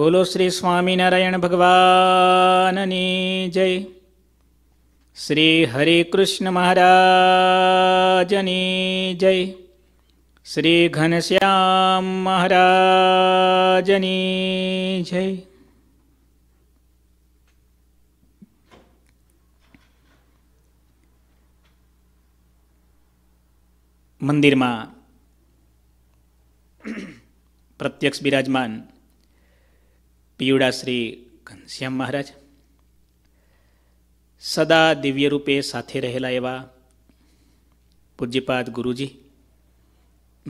બોલો શ્રી સ્વામિનારાયણ ભગવાનની જય શ્રી હરે કૃષ્ણ મહારાજની જય શ્રી ઘનશ્યામ મહારાજની જય મંદિરમાં પ્રત્યક્ષ બિરાજમાન પીવડા શ્રી ઘનશ્યામ મહારાજ સદા દિવ્ય રૂપે સાથે રહેલા એવા પૂજ્યપાદ ગુરુજી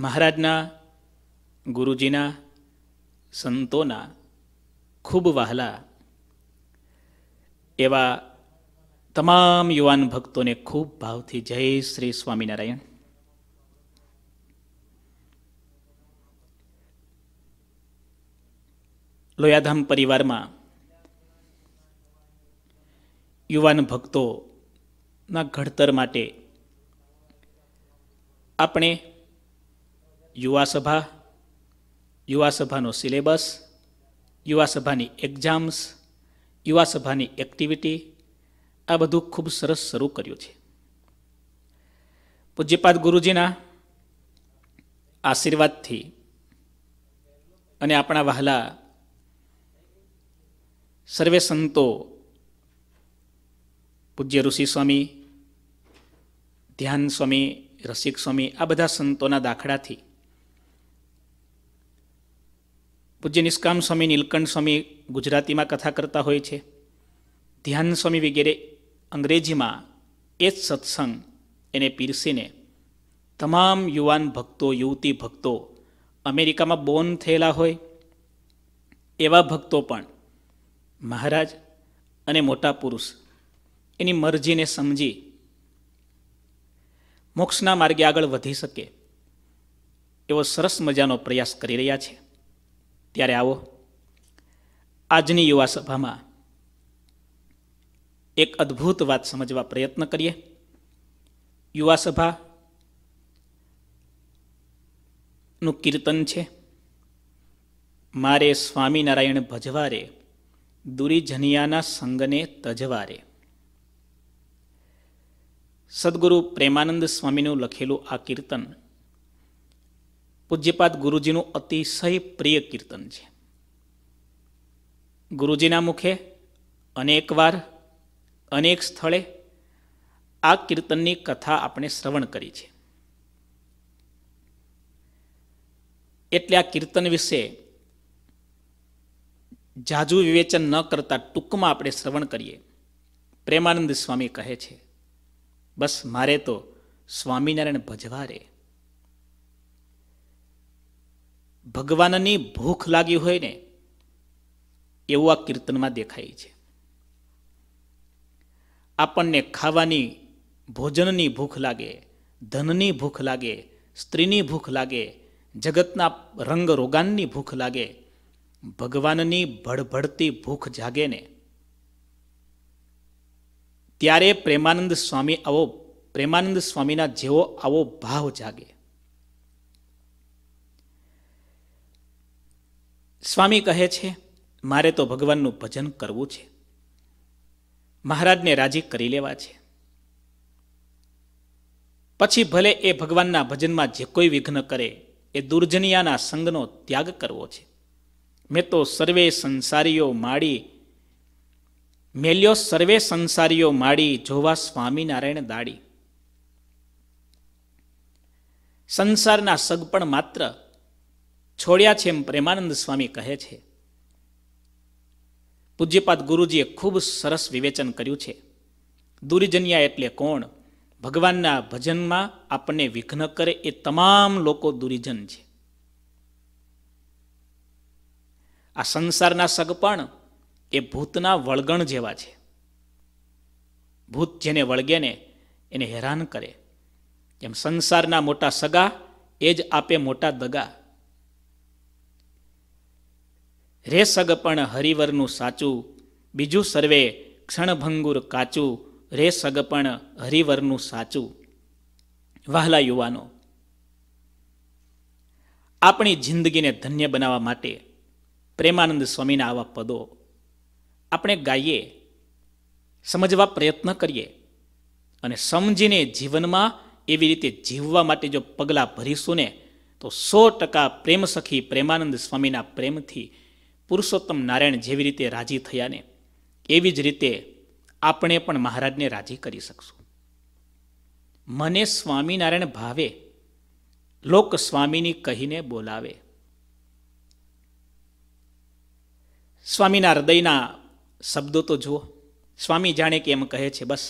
મહારાજના ગુરુજીના સંતોના ખૂબ વહાલા એવા તમામ યુવાન ભક્તોને ખૂબ ભાવથી જય શ્રી સ્વામિનારાયણ લોયાધામ પરિવારમાં યુવાન ભક્તોના ઘડતર માટે આપણે યુવા સભા યુવા સભાનો સિલેબસ યુવા સભાની એક્ઝામ્સ યુવા સભાની એક્ટિવિટી આ બધું ખૂબ સરસ શરૂ કર્યું છે પૂજ્યપાદ ગુરુજીના આશીર્વાદથી અને આપણા વહાલા સર્વે સંતો પૂજ્ય ઋષિ સ્વામી ધ્યાન સ્વામી રસિક સ્વામી આ બધા સંતોના દાખલાથી પૂજ્ય નિષ્કામ સ્વામી નીલકંઠ સ્વામી ગુજરાતીમાં કથા કરતા હોય છે ધ્યાન સ્વામી વગેરે અંગ્રેજીમાં એ જ સત્સંગ એને પીરસીને તમામ યુવાન ભક્તો યુવતી ભક્તો અમેરિકામાં બોર્ન થયેલા હોય એવા ભક્તો પણ મહારાજ અને મોટા પુરુષ એની મરજીને સમજી મોક્ષના માર્ગે આગળ વધી શકે એવો સરસ મજાનો પ્રયાસ કરી રહ્યા છે ત્યારે આવો આજની યુવા સભામાં એક અદ્ભુત વાત સમજવા પ્રયત્ન કરીએ યુવા સભા નું કીર્તન છે મારે સ્વામિનારાયણ ભજવારે દુરીજનિયાના સંગને તજવારે સદગુરુ પ્રેમાનંદ સ્વામીનું લખેલું આ કીર્તન પૂજ્યપાદ ગુરુજીનું અતિશય પ્રિય કીર્તન છે ગુરુજીના મુખે અનેકવાર અનેક સ્થળે આ કીર્તનની કથા આપણે શ્રવણ કરી છે એટલે આ કીર્તન વિશે જાજુ વિવેચન ન કરતા ટૂંકમાં આપણે શ્રવણ કરીએ પ્રેમાનંદ સ્વામી કહે છે બસ મારે તો સ્વામિનારાયણ ભજવા રે ભગવાનની ભૂખ લાગી હોય ને એવું આ કીર્તનમાં દેખાય છે આપણને ખાવાની ભોજનની ભૂખ લાગે ધનની ભૂખ લાગે સ્ત્રીની ભૂખ લાગે જગતના રંગ રોગાનની ભૂખ લાગે ભગવાનની ભડભડતી ભૂખ જાગે ને ત્યારે પ્રેમાનંદ સ્વામી આવો પ્રેમાનંદ સ્વામીના જેવો આવો ભાવ જાગે સ્વામી કહે છે મારે તો ભગવાનનું ભજન કરવું છે મહારાજને રાજી કરી લેવા છે પછી ભલે એ ભગવાનના ભજનમાં જે કોઈ વિઘ્ન કરે એ દુર્જનિયાના સંગનો ત્યાગ કરવો છે મેં તો સર્વે સંસારીઓ માડી મેલ્યો સર્વે સંસારીઓ માડી જોવા સ્વામિનારાયણ દાડી સંસારના સગપણ માત્ર છોડ્યા છે એમ પ્રેમાનંદ સ્વામી કહે છે પૂજ્યપાદ ગુરુજીએ ખૂબ સરસ વિવેચન કર્યું છે દુરીજન્યા એટલે કોણ ભગવાનના ભજનમાં આપણને વિઘ્ન કરે એ તમામ લોકો દુરીજન છે આ સંસારના સગપણ એ ભૂતના વળગણ જેવા છે ભૂત જેને વળગે ને એને હેરાન કરે જેમ સંસારના મોટા સગા એ જ આપે મોટા દગા રે સગપણ હરિવરનું સાચું બીજું સર્વે ક્ષણભંગુર કાચું રે સગપણ હરિવરનું સાચું વહાલા યુવાનો આપણી જિંદગીને ધન્ય બનાવવા માટે પ્રેમાનંદ સ્વામીના આવા પદો આપણે ગાઈએ સમજવા પ્રયત્ન કરીએ અને સમજીને જીવનમાં એવી રીતે જીવવા માટે જો પગલાં ભરીશું ને તો સો ટકા પ્રેમસખી પ્રેમાનંદ સ્વામીના પ્રેમથી પુરુષોત્તમ નારાયણ જેવી રીતે રાજી થયાને એવી જ રીતે આપણે પણ મહારાજને રાજી કરી શકશું મને સ્વામિનારાયણ ભાવે લોક સ્વામીની કહીને બોલાવે સ્વામીના હૃદયના શબ્દો તો જુઓ સ્વામી જાણે કે એમ કહે છે બસ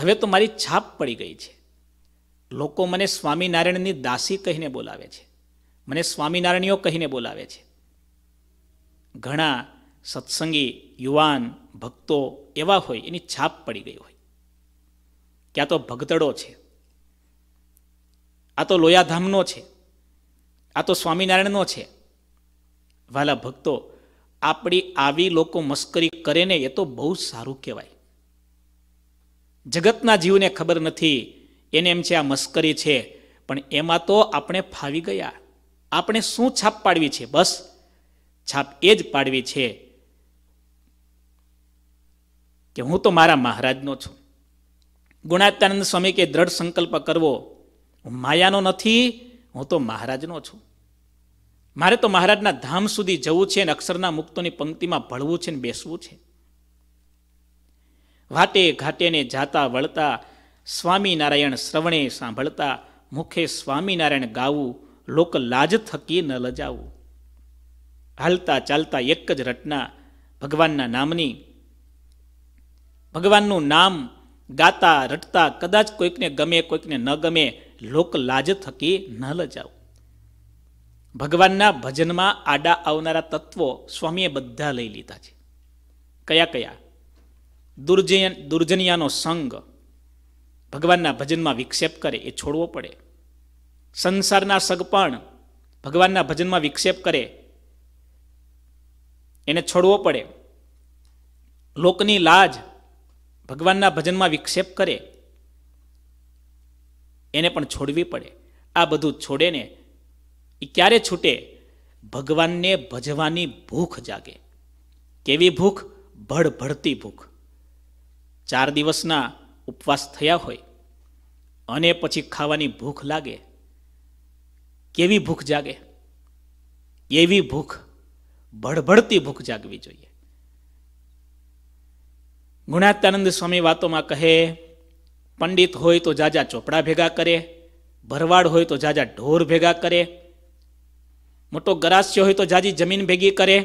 હવે તો મારી છાપ પડી ગઈ છે લોકો મને સ્વામિનારાયણની દાસી કહીને બોલાવે છે મને સ્વામિનારાયણીઓ કહીને બોલાવે છે ઘણા સત્સંગી યુવાન ભક્તો એવા હોય એની છાપ પડી ગઈ હોય ક્યાં તો ભગતડો છે આ તો લોયાધામનો છે આ તો સ્વામિનારાયણનો છે વાલા ભક્તો આપણી આવી લોકો મસ્કરી કરે ને એ તો બહુ સારું કહેવાય જગતના જીવને ખબર નથી એને એમ છે આ મસ્કરી છે પણ એમાં તો આપણે ફાવી ગયા આપણે શું છાપ પાડવી છે બસ છાપ એ જ પાડવી છે કે હું તો મારા મહારાજનો છું ગુણાત્યાનંદ સ્વામી કે દ્રઢ સંકલ્પ કરવો હું માયાનો નથી હું તો મહારાજનો છું મારે તો મહારાજના ધામ સુધી જવું છે અને અક્ષરના મુક્તોની પંક્તિમાં ભળવું છે ને બેસવું છે વાટે ઘાટેને જાતા વળતા સ્વામિનારાયણ શ્રવણે સાંભળતા મુખે સ્વામિનારાયણ ગાવું લોક લાજ થકી ન લજાવું હાલતા ચાલતા એક જ રટના ભગવાનના નામની ભગવાનનું નામ ગાતા રટતા કદાચ કોઈકને ગમે કોઈકને ન ગમે લોક લાજ થકી ન લજાવું ભગવાનના ભજનમાં આડા આવનારા તત્વો સ્વામીએ બધા લઈ લીધા છે કયા કયા દુર્જન દુર્જનિયાનો સંગ ભગવાનના ભજનમાં વિક્ષેપ કરે એ છોડવો પડે સંસારના સગપણ ભગવાનના ભજનમાં વિક્ષેપ કરે એને છોડવો પડે લોકની લાજ ભગવાનના ભજનમાં વિક્ષેપ કરે એને પણ છોડવી પડે આ બધું છોડેને એ ક્યારે છૂટે ભગવાનને ભજવાની ભૂખ જાગે કેવી ભૂખ ભડભડતી ભૂખ ચાર દિવસના ઉપવાસ થયા હોય અને પછી ખાવાની ભૂખ લાગે કેવી ભૂખ જાગે એવી ભૂખ ભડભડતી ભૂખ જાગવી જોઈએ ગુણાત્યાનંદ સ્વામી વાતોમાં કહે પંડિત હોય તો જાજા ચોપડા ભેગા કરે ભરવાડ હોય તો જાજા ઢોર ભેગા કરે મોટો ગરાસ્યો હોય તો જાજી જમીન ભેગી કરે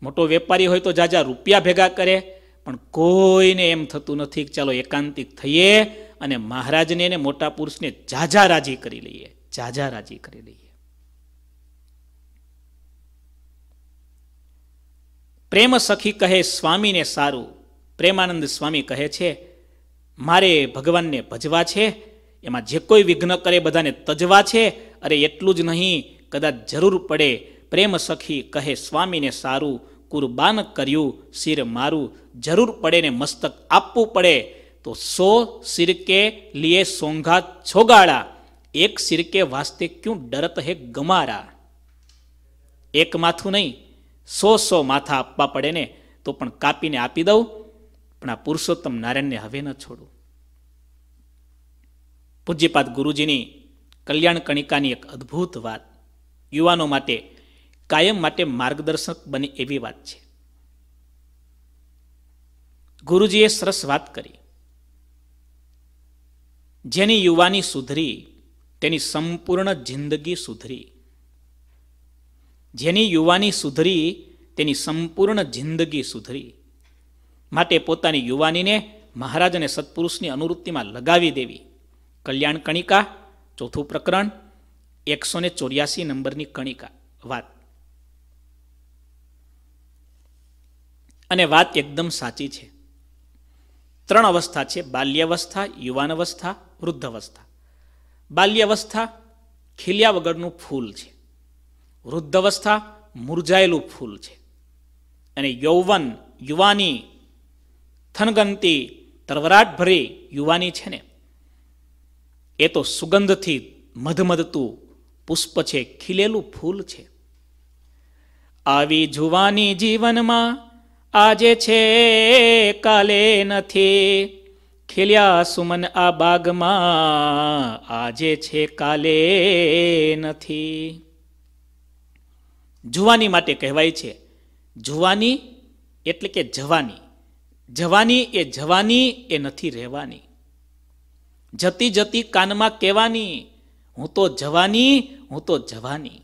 મોટો વેપારી હોય તો જાજા રૂપિયા ભેગા કરે પણ કોઈને એમ થતું નથી કે ચાલો એકાંતિક થઈએ અને મહારાજને અને મોટા પુરુષને જાજા રાજી કરી લઈએ જાજા રાજી કરી લઈએ પ્રેમ સખી કહે સ્વામીને સારું પ્રેમાનંદ સ્વામી કહે છે મારે ભગવાનને ભજવા છે એમાં જે કોઈ વિઘ્ન કરે બધાને તજવા છે અરે એટલું જ નહીં કદાચ જરૂર પડે પ્રેમ સખી કહે સ્વામીને સારું કુરબાન કર્યું શિર મારું જરૂર પડે ને મસ્તક આપવું પડે તો સો સિરકે લીએ સોંઘા છોગાળા એક સિરકે વાસ્તે ક્યું ડરત હે ગમારા એક માથું નહીં સો સો માથા આપવા પડે ને તો પણ કાપીને આપી દઉં પણ આ પુરુષોત્તમ નારાયણને હવે ન છોડું પૂજ્યપાદ ગુરુજીની કલ્યાણ કણિકાની એક અદ્ભુત વાત યુવાનો માટે કાયમ માટે માર્ગદર્શક બને એવી વાત છે ગુરુજીએ સરસ વાત કરી જેની યુવાની સુધરી તેની સંપૂર્ણ જિંદગી સુધરી જેની યુવાની સુધરી તેની સંપૂર્ણ જિંદગી સુધરી માટે પોતાની યુવાનીને મહારાજ અને સત્પુરુષની અનુવૃત્તિમાં લગાવી દેવી કલ્યાણ કણિકા ચોથું પ્રકરણ એકસો ને ચોર્યાસી નંબરની કણિકા વાત અને વાત એકદમ સાચી છે ત્રણ અવસ્થા છે બાલ્યાવસ્થા યુવાન યુવાનવસ્થા વૃદ્ધાવસ્થા બાલ્યાવસ્થા ખીલ્યા વગરનું ફૂલ છે વૃદ્ધાવસ્થા મુરઝાયેલું ફૂલ છે અને યૌવન યુવાની થનગંતી તરવરાટ ભરી યુવાની છે ને એ તો સુગંધથી મધમધતું પુષ્પ છે ખીલેલું ફૂલ છે આવી જુવાની જીવનમાં આજે છે કાલે નથી ખીલ્યા સુમન આ બાગમાં આજે છે કાલે નથી જુવાની માટે કહેવાય છે જુવાની એટલે કે જવાની જવાની એ જવાની એ નથી રહેવાની જતી જતી કાનમાં કહેવાની હું તો જવાની હું તો જવાની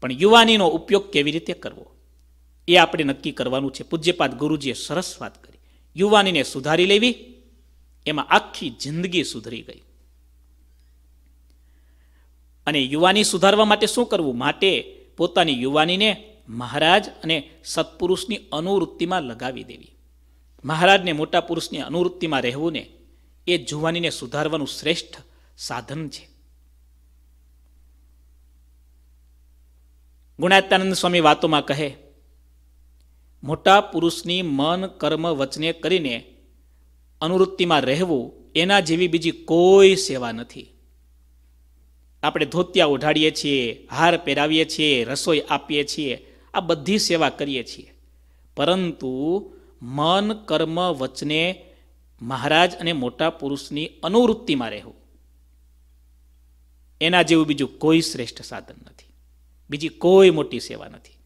પણ યુવાનીનો ઉપયોગ કેવી રીતે કરવો એ આપણે નક્કી કરવાનું છે પૂજ્યપાદ ગુરુજીએ સરસ વાત કરી યુવાનીને સુધારી લેવી એમાં આખી જિંદગી સુધરી ગઈ અને યુવાની સુધારવા માટે શું કરવું માટે પોતાની યુવાનીને મહારાજ અને સત્પુરુષની અનુવૃત્તિમાં લગાવી દેવી મહારાજને મોટા પુરુષની અનુવૃત્તિમાં રહેવું ને એ જુવાનીને સુધારવાનું શ્રેષ્ઠ સાધન છે ગુણાત્યાનંદ સ્વામી વાતોમાં કહે મોટા પુરુષની મન કર્મ વચને કરીને અનુવૃત્તિમાં રહેવું એના જેવી બીજી કોઈ સેવા નથી આપણે ધોતિયા ઉઢાડીએ છીએ હાર પહેરાવીએ છીએ રસોઈ આપીએ છીએ આ બધી સેવા કરીએ છીએ પરંતુ મન કર્મ વચને મહારાજ અને મોટા પુરુષની અનુવૃત્તિમાં રહેવું એના જેવું બીજું કોઈ શ્રેષ્ઠ સાધન નથી બીજી કોઈ મોટી સેવા નથી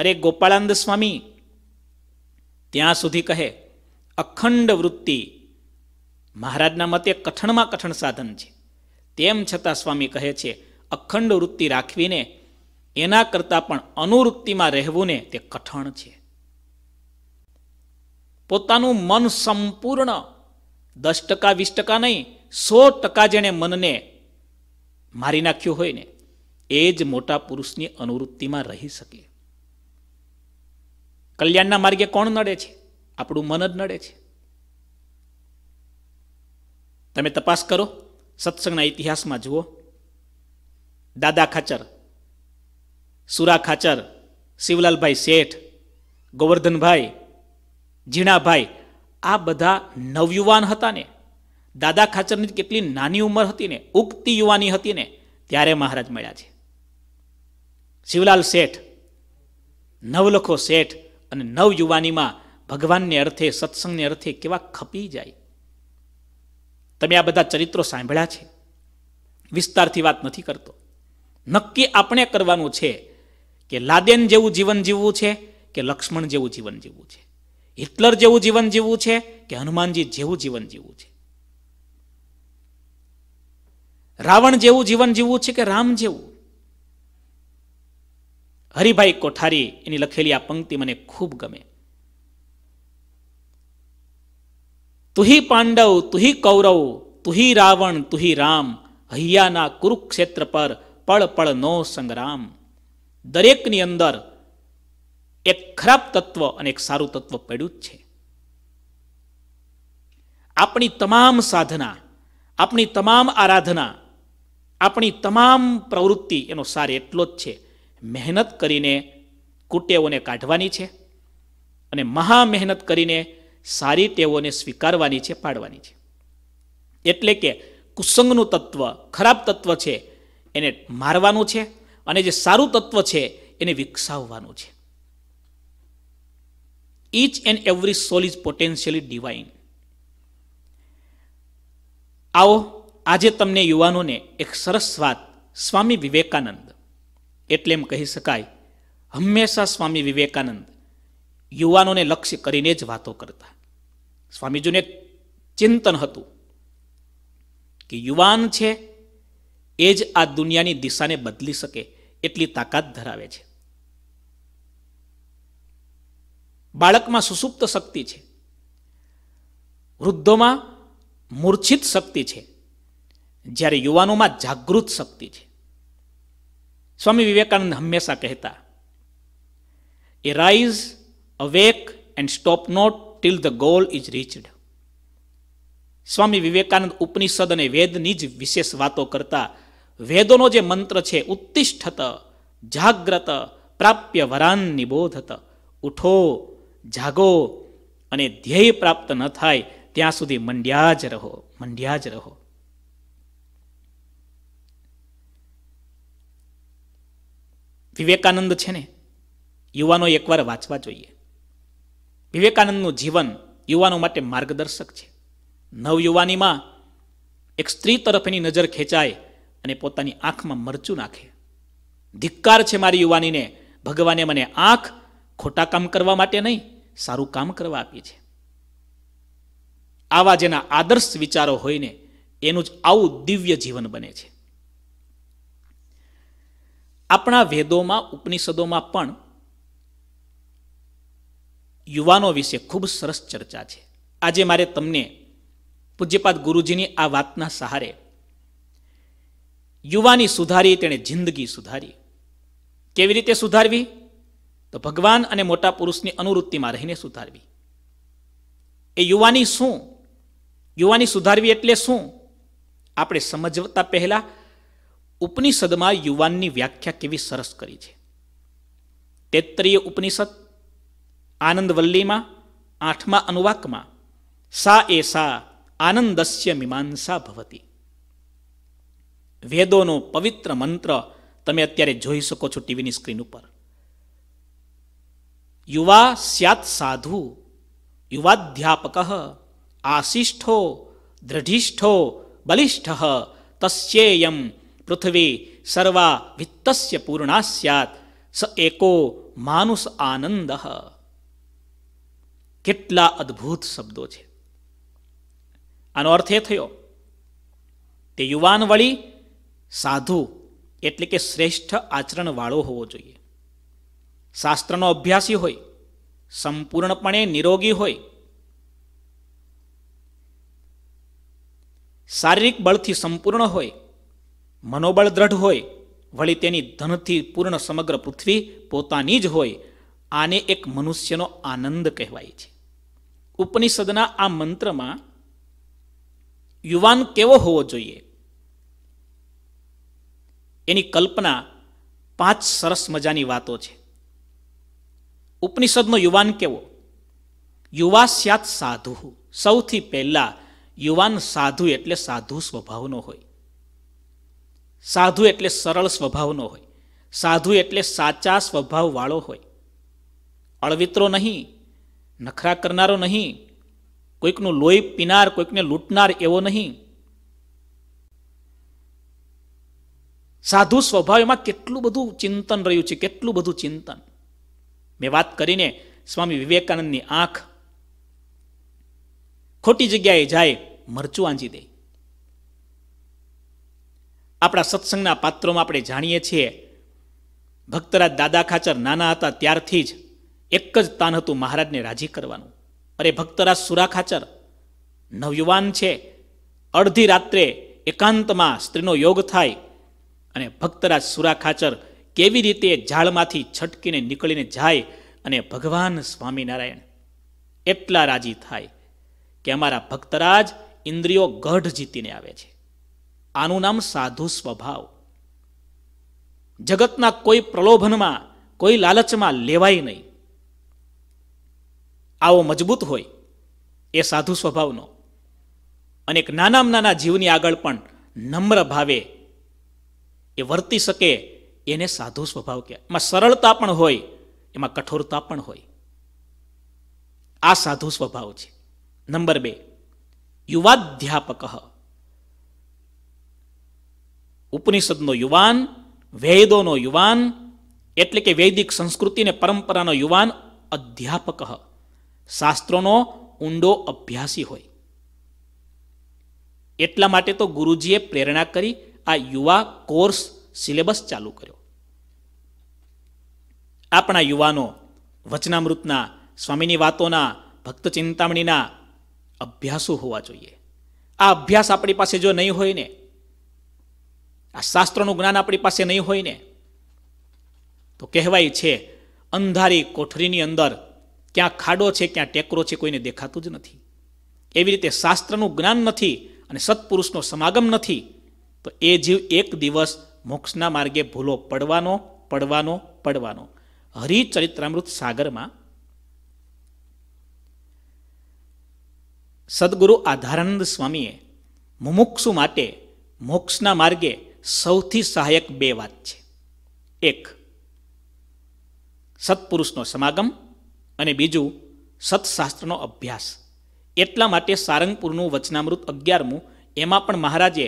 અરે ગોપાળાનંદ સ્વામી ત્યાં સુધી કહે અખંડ વૃત્તિ મહારાજના મતે કઠણમાં કઠણ સાધન છે તેમ છતાં સ્વામી કહે છે અખંડ વૃત્તિ રાખવીને એના કરતાં પણ અનુવૃત્તિમાં રહેવું ને તે કઠણ છે પોતાનું મન સંપૂર્ણ દસ ટકા વીસ ટકા નહીં સો ટકા જેણે મનને મારી નાખ્યું હોય ને એ જ મોટા પુરુષની અનુવૃત્તિમાં રહી શકે કલ્યાણના માર્ગે કોણ નડે છે આપણું મન જ નડે છે તમે તપાસ કરો સત્સંગના ઇતિહાસમાં જુઓ દાદા ખાચર સુરા ખાચર શિવલાલભાઈ શેઠ ગોવર્ધનભાઈ ઝીણાભાઈ આ બધા નવયુવાન હતા ને દાદા ખાચરની કેટલી નાની ઉંમર હતી ને ઉગતી યુવાની હતી ને ત્યારે મહારાજ મળ્યા છે શિવલાલ શેઠ નવલખો શેઠ અને નવયુવાનીમાં ભગવાનને અર્થે સત્સંગને અર્થે કેવા ખપી જાય તમે આ બધા ચરિત્રો સાંભળ્યા છે વિસ્તારથી વાત નથી કરતો નક્કી આપણે કરવાનું છે કે લાદેન જેવું જીવન જીવવું છે કે લક્ષ્મણ જેવું જીવન જીવવું છે હિટલર જેવું જીવન જીવવું છે કે હનુમાનજી જેવું જીવન જીવવું છે રાવણ જેવું જીવન જીવવું છે કે રામ જેવું હરિભાઈ કોઠારી એની લખેલી આ પંક્તિ મને ખૂબ ગમે તુહી પાંડવ તુહી કૌરવ તુહી રાવણ તુહી રામ હૈયાના કુરુક્ષેત્ર પર પળ પળ નો સંગ્રામ દરેકની અંદર એક ખરાબ તત્વ અને એક સારું તત્વ પડ્યું જ છે આપણી તમામ સાધના આપણી તમામ આરાધના આપણી તમામ પ્રવૃત્તિ એનો સાર એટલો જ છે મહેનત કરીને કુટેવોને કાઢવાની છે અને મહા મહેનત કરીને સારી ટેવોને સ્વીકારવાની છે પાડવાની છે એટલે કે કુસંગનું તત્વ ખરાબ તત્વ છે એને મારવાનું છે અને જે સારું તત્વ છે એને વિકસાવવાનું છે each and every soul is potentially divine આવો આજે તમને યુવાનોને એક સરસ વાત સ્વામી વિવેકાનંદ એટલે એમ કહી શકાય હંમેશા સ્વામી વિવેકાનંદ યુવાનોને લક્ષ્ય કરીને જ વાતો કરતા સ્વામીજીને ચિંતન હતું કે યુવાન છે એ જ આ દુનિયાની દિશાને બદલી શકે એટલી તાકાત ધરાવે છે બાળકમાં સુસુપ્ત શક્તિ છે વૃદ્ધોમાં મૂર્છિત શક્તિ છે જ્યારે યુવાનોમાં જાગૃત શક્તિ છે સ્વામી વિવેકાનંદ હંમેશા કહેતા arise awake and stop not till the goal is reached Swami Vivekananda Upanishad અને વેદની જ વિશેષ વાતો કરતા વેદોનો જે મંત્ર છે ઉત્તિષ્ઠત જાગ્રત પ્રાપ્ય વરાન નિબોધત ઉઠો જાગો અને ધ્યેય પ્રાપ્ત ન થાય ત્યાં સુધી મંડ્યા જ રહો મંડ્યા જ રહો વિવેકાનંદ છે ને યુવાનો એકવાર વાંચવા જોઈએ વિવેકાનંદનું જીવન યુવાનો માટે માર્ગદર્શક છે નવયુવાનીમાં એક સ્ત્રી તરફ એની નજર ખેંચાય અને પોતાની આંખમાં મરચું નાખે ધિક્કાર છે મારી યુવાનીને ભગવાને મને આંખ ખોટા કામ કરવા માટે નહીં સારું કામ કરવા આપીએ છીએ આવા જેના આદર્શ વિચારો હોય ને એનું જ આવું દિવ્ય જીવન બને છે આપણા વેદોમાં ઉપનિષદોમાં પણ યુવાનો વિશે ખૂબ સરસ ચર્ચા છે આજે મારે તમને પૂજ્યપાદ ગુરુજીની આ વાતના સહારે યુવાની સુધારી તેણે જિંદગી સુધારી કેવી રીતે સુધારવી તો ભગવાન અને મોટા પુરુષની અનુવૃત્તિમાં રહીને સુધારવી એ યુવાની શું યુવાની સુધારવી એટલે શું આપણે સમજતા પહેલા ઉપનિષદમાં યુવાનની વ્યાખ્યા કેવી સરસ કરી છે તેત્રીય ઉપનિષદ આનંદવલ્લીમાં આઠમા અનુવાકમાં સા એ સા આનંદસ્ય મીમાંસા ભવતી વેદોનો પવિત્ર મંત્ર તમે અત્યારે જોઈ શકો છો ટીવીની સ્ક્રીન ઉપર યુવા સ્યાત સાધુ યુવાધ્યાપક આશિષ્ઠો દ્રઢિષ્ઠો બલિષ્ઠ તસ્યેયમ પૃથ્વી સર્વા વિત્તસ્ય પૂર્ણા સ્યાત સ એકો માનુષ આનંદ કેટલા અદ્ભુત શબ્દો છે આનો અર્થ એ થયો તે યુવાન વળી સાધુ એટલે કે શ્રેષ્ઠ આચરણવાળો હોવો જોઈએ શાસ્ત્રનો અભ્યાસી હોય સંપૂર્ણપણે નિરોગી હોય શારીરિક બળથી સંપૂર્ણ હોય મનોબળ દ્રઢ હોય વળી તેની ધનથી પૂર્ણ સમગ્ર પૃથ્વી પોતાની જ હોય આને એક મનુષ્યનો આનંદ કહેવાય છે ઉપનિષદના આ મંત્રમાં યુવાન કેવો હોવો જોઈએ એની કલ્પના પાંચ સરસ મજાની વાતો છે ઉપનિષદનો યુવાન કેવો યુવા સ્યાત સાધુ સૌથી પહેલા યુવાન સાધુ એટલે સાધુ સ્વભાવનો હોય સાધુ એટલે સરળ સ્વભાવનો હોય સાધુ એટલે સાચા સ્વભાવવાળો હોય અળવિત્રો નહીં નખરા કરનારો નહીં કોઈકનું લોહી પીનાર કોઈકને લૂંટનાર એવો નહીં સાધુ સ્વભાવ એમાં કેટલું બધું ચિંતન રહ્યું છે કેટલું બધું ચિંતન મેં વાત કરીને સ્વામી વિવેકાનંદની આંખ ખોટી જગ્યાએ જાય મરચું આંજી દે આપણા સત્સંગના પાત્રોમાં આપણે જાણીએ છીએ ભક્તરાજ દાદા ખાચર નાના હતા ત્યારથી જ એક જ તાન હતું મહારાજને રાજી કરવાનું અરે ભક્તરાજ સુરા ખાચર નવયુવાન છે અડધી રાત્રે એકાંતમાં સ્ત્રીનો યોગ થાય અને ભક્તરાજ સુરા ખાચર કેવી રીતે ઝાડમાંથી છટકીને નીકળીને જાય અને ભગવાન સ્વામિનારાયણ એટલા રાજી થાય કે અમારા ભક્તરાજ ઇન્દ્રિયો ગઢ જીતીને આવે છે આનું નામ સાધુ સ્વભાવ જગતના કોઈ પ્રલોભનમાં કોઈ લાલચમાં લેવાય નહીં આવો મજબૂત હોય એ સાધુ સ્વભાવનો અને એક નાનામાં નાના જીવની આગળ પણ નમ્ર ભાવે એ વર્તી શકે એને સાધુ સ્વભાવ કહેવાય એમાં સરળતા પણ હોય એમાં કઠોરતા પણ હોય આ સાધુ સ્વભાવ છે નંબર બે યુવાધ્યાપક ઉપનિષદનો યુવાન વેદોનો યુવાન એટલે કે વૈદિક સંસ્કૃતિ અને પરંપરાનો યુવાન અધ્યાપક શાસ્ત્રોનો ઊંડો અભ્યાસી હોય એટલા માટે તો ગુરુજીએ પ્રેરણા કરી આ યુવા કોર્સ સિલેબસ ચાલુ કર્યો આપણા યુવાનો વચનામૃતના સ્વામીની વાતોના ભક્ત ચિંતામણીના અભ્યાસો હોવા જોઈએ આ અભ્યાસ આપણી પાસે જો નહીં હોય ને આ શાસ્ત્રનું જ્ઞાન આપણી પાસે નહીં હોય ને તો કહેવાય છે અંધારી કોઠરીની અંદર ક્યાં ખાડો છે ક્યાં ટેકરો છે કોઈને દેખાતું જ નથી એવી રીતે શાસ્ત્રનું જ્ઞાન નથી અને સત્પુરુષનો સમાગમ નથી તો એ જીવ એક દિવસ મોક્ષના માર્ગે ભૂલો પડવાનો પડવાનો પડવાનો હરિચરિત્રામૃત સાગરમાં સદગુરુ આધારાનંદ સ્વામીએ મુમુક્ષુ માટે મોક્ષના માર્ગે સૌથી સહાયક બે વાત છે એક સત્પુરુષનો સમાગમ અને બીજું સત્શાસ્ત્રનો અભ્યાસ એટલા માટે સારંગપુરનું વચનામૃત અગિયારમું એમાં પણ મહારાજે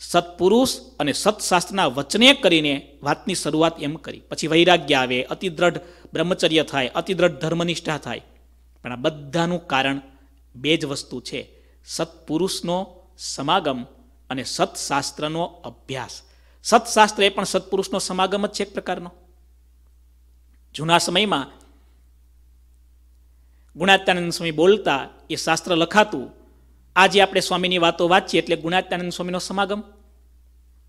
સત્પુરુષ અને સત્શાસ્ત્રના વચને કરીને વાતની શરૂઆત એમ કરી પછી વૈરાગ્ય આવે અતિદ્રઢ બ્રહ્મચર્ય થાય અતિદ્રઢ ધર્મનિષ્ઠા થાય પણ આ બધાનું કારણ બે જ વસ્તુ છે સત્પુરુષનો સમાગમ અને સત્શાસ્ત્રનો અભ્યાસ સત્શાસ્ત્ર એ પણ સત્પુરુષનો સમાગમ જ છે એક પ્રકારનો જૂના સમયમાં ગુણાત્યાનંદ સ્વામી બોલતા એ શાસ્ત્ર લખાતું આજે આપણે સ્વામીની વાતો વાંચીએ એટલે ગુણાત્યાનંદ સ્વામીનો સમાગમ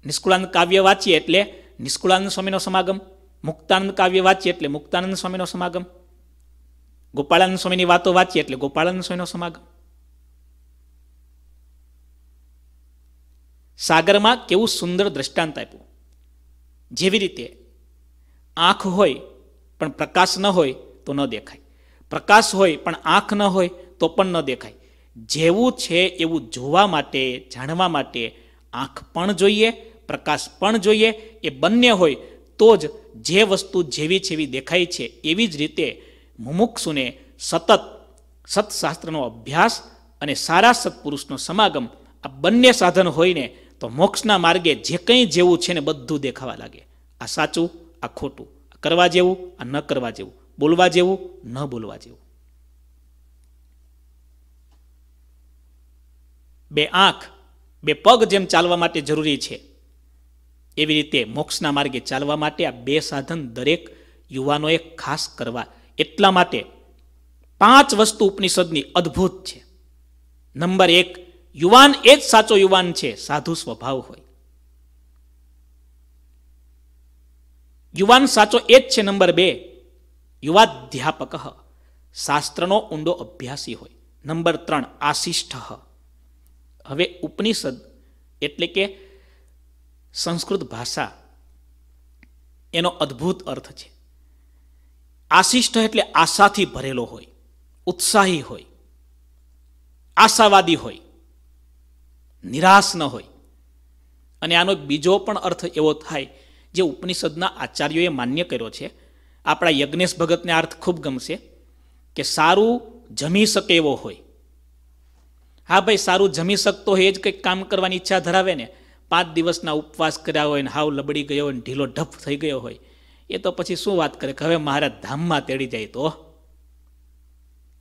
નિષ્કુળાનંદ કાવ્ય વાંચીએ એટલે નિષ્કુળાનંદ સ્વામીનો સમાગમ મુક્તાનંદ કાવ્ય વાંચીએ એટલે મુક્તાનંદ સ્વામીનો સમાગમ ગોપાળાનંદ સ્વામીની વાતો વાંચીએ એટલે ગોપાળાનંદ સ્વામીનો સમાગમ સાગરમાં કેવું સુંદર દ્રષ્ટાંત આપ્યું જેવી રીતે આંખ હોય પણ પ્રકાશ ન હોય તો ન દેખાય પ્રકાશ હોય પણ આંખ ન હોય તો પણ ન દેખાય જેવું છે એવું જોવા માટે જાણવા માટે આંખ પણ જોઈએ પ્રકાશ પણ જોઈએ એ બંને હોય તો જ જે વસ્તુ જેવી છેવી દેખાય છે એવી જ રીતે મુમુક્ષુને સતત સત્શાસ્ત્રનો અભ્યાસ અને સારા સત્પુરુષનો સમાગમ આ બંને સાધન હોયને તો મોક્ષના માર્ગે જે કંઈ જેવું છે ને બધું દેખાવા લાગે આ સાચું આ ખોટું કરવા જેવું આ ન કરવા જેવું બોલવા જેવું ન બોલવા જેવું બે આંખ બે પગ જેમ ચાલવા માટે જરૂરી છે એવી રીતે મોક્ષના માર્ગે ચાલવા માટે આ બે સાધન દરેક યુવાનોએ ખાસ કરવા એટલા માટે પાંચ વસ્તુ ઉપનિષદની અદ્ભુત છે નંબર એક યુવાન એ જ સાચો યુવાન છે સાધુ સ્વભાવ હોય યુવાન સાચો એ જ છે નંબર બે યુવાધ્યાપક શાસ્ત્રનો ઊંડો અભ્યાસી હોય નંબર ત્રણ આશિષ્ઠ હવે ઉપનિષદ એટલે કે સંસ્કૃત ભાષા એનો અદ્ભુત અર્થ છે આશિષ્ટ એટલે આશાથી ભરેલો હોય ઉત્સાહી હોય આશાવાદી હોય નિરાશ ન હોય અને આનો બીજો પણ અર્થ એવો થાય જે ઉપનિષદના આચાર્યોએ માન્ય કર્યો છે આપણા યજ્ઞેશ ભગતને અર્થ ખૂબ ગમશે કે સારું જમી શકે એવો હોય હા ભાઈ સારું જમી શકતો હોય એ જ કંઈક કામ કરવાની ઈચ્છા ધરાવે ને પાંચ દિવસના ઉપવાસ કર્યા હોય ને હાવ લબડી ગયો હોય ઢીલો ઢપ થઈ ગયો હોય એ તો પછી શું વાત કરે કે હવે મારા ધામમાં તેડી જાય તો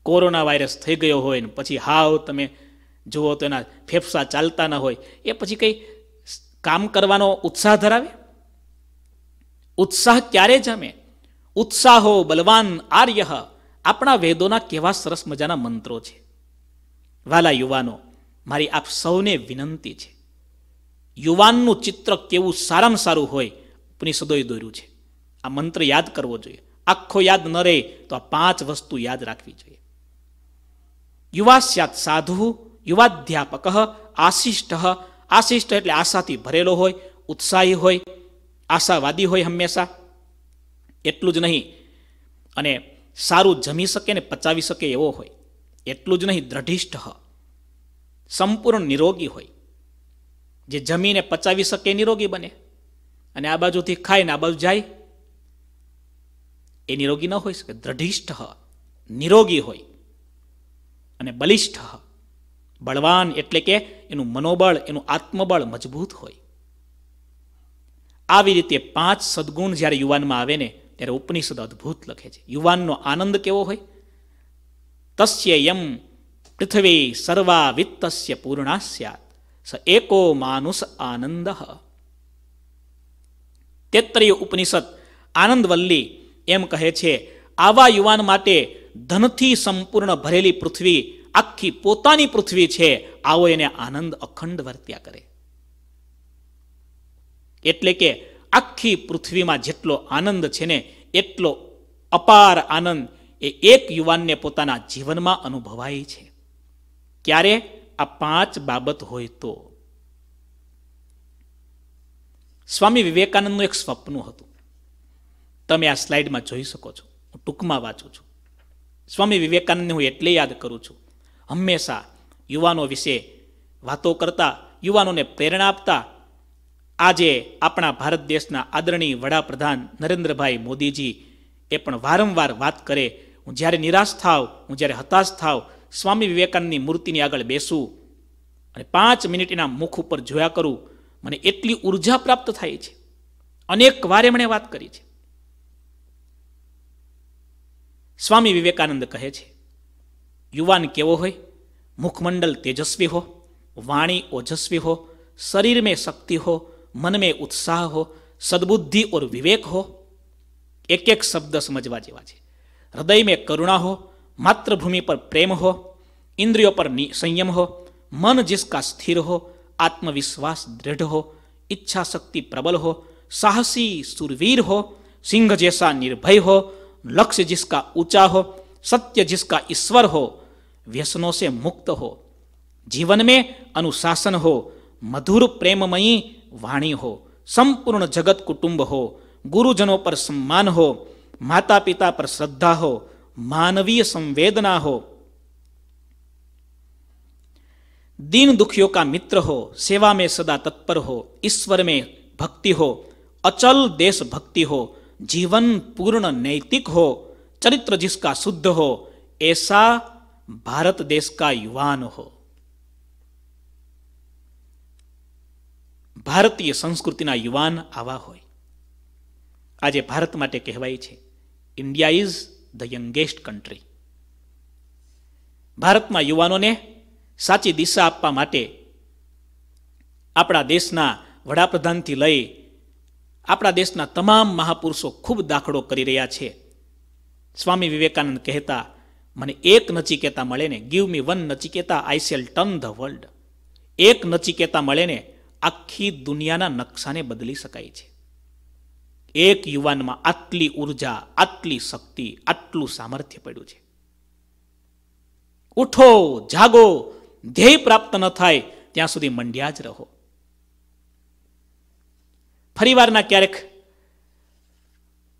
કોરોના વાયરસ થઈ ગયો હોય ને પછી હાવ તમે જુઓ તો એના ફેફસા ચાલતા ન હોય એ પછી કંઈ કામ કરવાનો ઉત્સાહ ધરાવે ઉત્સાહ ક્યારે જમે ઉત્સાહો બલવાન આર્ય આપણા વેદોના કેવા સરસ મજાના મંત્રો છે વાલા યુવાનો મારી આપ સૌને વિનંતી છે યુવાનનું ચિત્ર કેવું સારામાં સારું હોય ઉપનિષદોએ દોર્યું છે આ મંત્ર યાદ કરવો જોઈએ આખો યાદ ન રહે તો આ પાંચ વસ્તુ યાદ રાખવી જોઈએ યુવા સ્યાત સાધુ યુવાધ્યાપક આશિષ્ટ આશિષ્ટ એટલે આશાથી ભરેલો હોય ઉત્સાહી હોય આશાવાદી હોય હંમેશા એટલું જ નહીં અને સારું જમી શકે ને પચાવી શકે એવો હોય એટલું જ નહીં દ્રઢિષ્ઠ સંપૂર્ણ નિરોગી હોય જે જમીને પચાવી શકે નિરોગી બને અને આ બાજુથી ખાઈને આ બાજુ જાય એ નિરોગી ન હોઈ શકે દ્રઢિષ્ઠ નિરોગી હોય અને બલિષ્ઠ બળવાન એટલે કે એનું મનોબળ એનું આત્મબળ મજબૂત હોય આવી રીતે પાંચ સદગુણ જ્યારે યુવાનમાં આવે ને ત્યારે ઉપનિષદ અદ્ભુત લખે છે યુવાનનો આનંદ કેવો હોય તસ્ય પૃથ્વી સર્વા વિત્તસ્ય પૂર્ણા સ્યાત સ એકો માનુસ આનંદ તેત્રીય ઉપનિષદ આનંદવલ્લી એમ કહે છે આવા યુવાન માટે ધનથી સંપૂર્ણ ભરેલી પૃથ્વી આખી પોતાની પૃથ્વી છે આવો એને આનંદ અખંડ વર્ત્યા કરે એટલે કે આખી પૃથ્વીમાં જેટલો આનંદ છે ને એટલો અપાર આનંદ એ એક યુવાનને પોતાના જીવનમાં અનુભવાય છે ક્યારે આ પાંચ બાબત હોય તો સ્વામી વિવેકાનંદનું એક સ્વપ્ન હતું તમે આ સ્લાઇડમાં જોઈ શકો છો હું ટૂંકમાં વાંચું છું સ્વામી વિવેકાનંદને હું એટલે યાદ કરું છું હંમેશા યુવાનો વિશે વાતો કરતા યુવાનોને પ્રેરણા આપતા આજે આપણા ભારત દેશના આદરણીય વડાપ્રધાન નરેન્દ્રભાઈ મોદીજી એ પણ વારંવાર વાત કરે હું જ્યારે નિરાશ થાવ હું જ્યારે હતાશ થાવ સ્વામી વિવેકાનંદની મૂર્તિની આગળ બેસું અને પાંચ મિનિટ એના મુખ ઉપર જોયા કરું મને એટલી ઉર્જા પ્રાપ્ત થાય છે અનેક વાર એમણે વાત કરી છે સ્વામી વિવેકાનંદ કહે છે યુવાન કેવો હોય મુખમંડલ તેજસ્વી હો વાણી ઓજસ્વી હો શરીર મેં શક્તિ હો મન મેં ઉત્સાહ હો સદબુદ્ધિ ઓર વિવેક હો એક એક શબ્દ સમજવા જેવા છે हृदय में करुणा हो मातृभूमि पर प्रेम हो इंद्रियों पर संयम हो मन जिसका स्थिर हो आत्मविश्वास दृढ़ हो इच्छा शक्ति प्रबल हो साहसी सुरवीर हो सिंह जैसा निर्भय हो लक्ष्य जिसका ऊंचा हो सत्य जिसका ईश्वर हो व्यसनों से मुक्त हो जीवन में अनुशासन हो मधुर प्रेममयी वाणी हो संपूर्ण जगत कुटुंब हो गुरुजनों पर सम्मान हो માતા પિતા પર શ્રદ્ધા હો માનવીय संवेदना हो दीन दुखियों का मित्र हो सेवा में सदा तत्पर हो ईश्वर में भक्ति हो अचल देश भक्ति हो जीवन पूर्ण नैतिक हो चरित्र जिसका शुद्ध हो ऐसा भारत देश का युवान हो ભારતીય સંસ્કૃતિના યુવાન આવા હોય આજે ભારત માટે કહેવાય છે India is the youngest country ભારતમાં યુવાનોને સાચી દિશા આપવા માટે આપણા દેશના વડાપ્રધાનથી લઈ આપણા દેશના તમામ મહાપુરુષો ખૂબ દાખલો કરી રહ્યા છે સ્વામી વિવેકાનંદ કહેતા મને એક નચિકેતા મળે ને give me one Nachiketa I shall turn the world એક નચિકેતા મળે ને આખી દુનિયાના નકશાને બદલી શકાય છે એક યુવાનમાં આટલી ઉર્જા આટલી શક્તિ આટલું સામર્થ્ય પડ્યું છે ઉઠો જાગો ધ્યેય પ્રાપ્ત ન થાય ત્યાં સુધી મંડ્યા જ રહો ફરી ફરીવારના ક્યારેક